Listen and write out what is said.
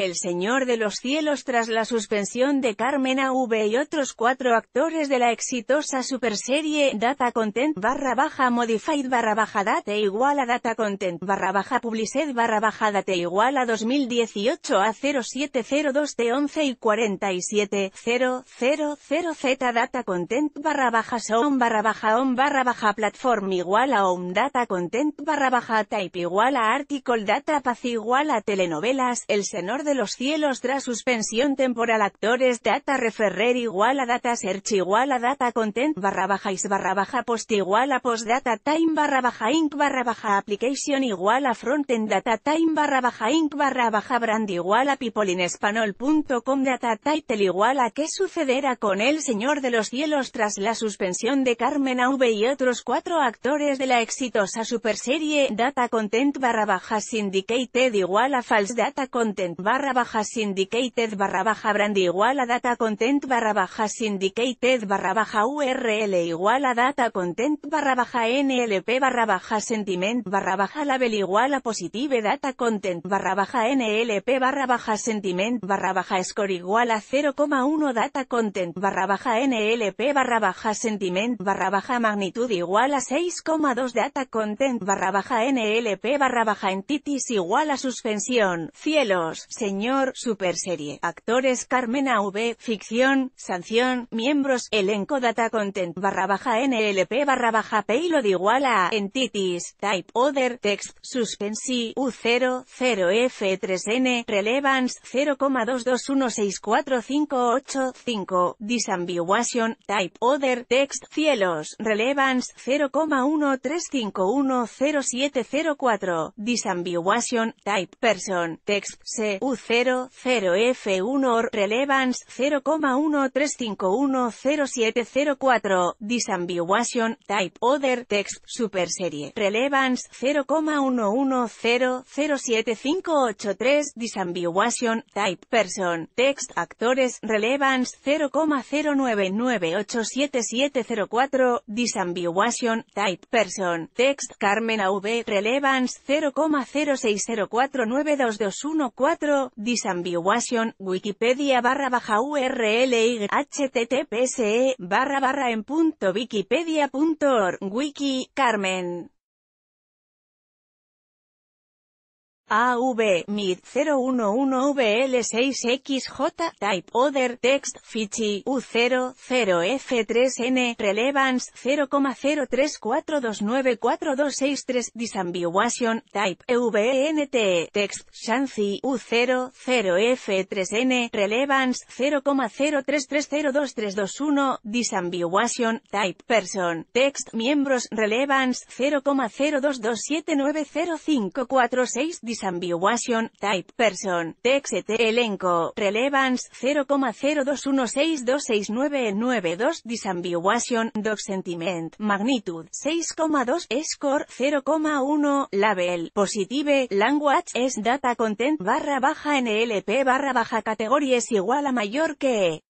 El Señor de los Cielos tras la suspensión de Carmen AV y otros cuatro actores de la exitosa superserie Data Content barra baja Modified barra baja Date igual a Data Content barra baja publicidad barra baja Date igual a 2018 a 0702 de 11 y 47 000 Z Data Content barra baja Sound barra baja On barra baja Platform igual a home Data Content barra baja Type igual a Article Data Paz igual a Telenovelas El Señor de de los cielos tras suspensión temporal actores data referrer igual a data search igual a data content barra baja is barra baja post igual a post data time barra baja inc barra baja application igual a frontend data time barra baja inc barra baja brand igual a com data title igual a qué sucederá con el señor de los cielos tras la suspensión de Carmen V. y otros cuatro actores de la exitosa superserie data content barra baja syndicated igual a false data content barra barra baja syndicated barra baja brand igual a data content barra baja syndicated barra baja url igual a data content barra baja nlp barra baja sentiment barra baja label igual a positive data content barra baja nlp barra baja sentiment barra baja score igual a 0,1 data content barra baja nlp barra baja sentiment barra baja magnitud igual a 6,2 data content barra baja nlp barra baja entities igual a suspensión cielos Señor, Super Actores Carmen V. Ficción, Sanción, Miembros, Elenco Data Content, barra baja NLP, barra baja Payload igual a, Entities, Type Other, Text, Suspensi, u 00 0F3N, Relevance, 0,22164585. Disambiguation, Type Other, Text, Cielos, Relevance, 0,13510704. Disambiguation, Type Person, Text, C, u 00 F1 or relevance 0,13510704 disambiguation, type other text, super serie, relevance 0,11007583 disambiguation, type person, text, actores, relevance 0,09987704 disambiguation, type person, text, Carmen AV, relevance 0,060492214, disambiguación wikipedia barra baja url y https e barra barra en punto wikipedia.org, wiki, Carmen. AV MID 011VL6XJ Type Other Text Fichi U00F3N Relevance 0,034294263 Disambiguation Type EVNT e Text Shansi U00F3N Relevance 0,03302321 Disambiguation Type Person Text Miembros Relevance 0,022790546 Disambiguation, Type Person, Text Elenco, Relevance 0,021626992 Disambiguation, Dog Sentiment, Magnitude 6,2 Score 0,1 Label, Positive, Language es Data Content barra baja NLP barra baja categoría igual a mayor que e.